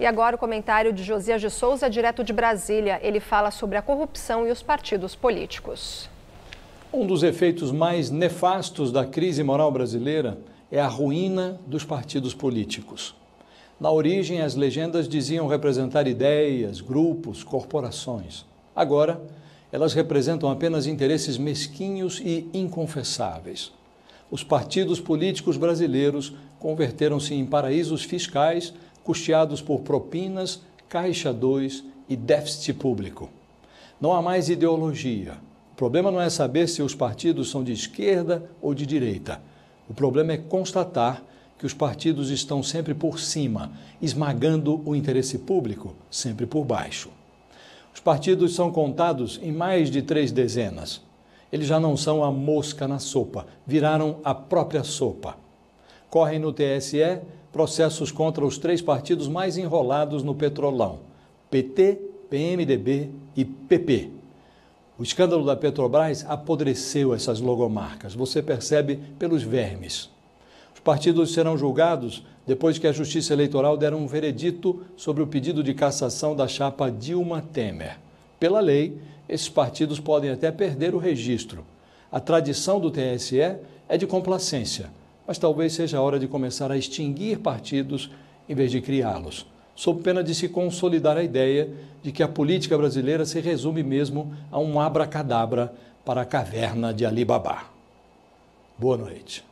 E agora o comentário de Josias de Souza, direto de Brasília. Ele fala sobre a corrupção e os partidos políticos. Um dos efeitos mais nefastos da crise moral brasileira é a ruína dos partidos políticos. Na origem, as legendas diziam representar ideias, grupos, corporações. Agora, elas representam apenas interesses mesquinhos e inconfessáveis. Os partidos políticos brasileiros converteram-se em paraísos fiscais custeados por propinas, caixa 2 e déficit público. Não há mais ideologia. O problema não é saber se os partidos são de esquerda ou de direita. O problema é constatar que os partidos estão sempre por cima, esmagando o interesse público sempre por baixo. Os partidos são contados em mais de três dezenas. Eles já não são a mosca na sopa, viraram a própria sopa correm no TSE processos contra os três partidos mais enrolados no petrolão: PT, PMDB e PP. O escândalo da Petrobras apodreceu essas logomarcas, você percebe pelos vermes. Os partidos serão julgados depois que a Justiça Eleitoral der um veredito sobre o pedido de cassação da chapa Dilma Temer. Pela lei, esses partidos podem até perder o registro. A tradição do TSE é de complacência mas talvez seja a hora de começar a extinguir partidos em vez de criá-los, sob pena de se consolidar a ideia de que a política brasileira se resume mesmo a um abracadabra para a caverna de Alibabá. Boa noite.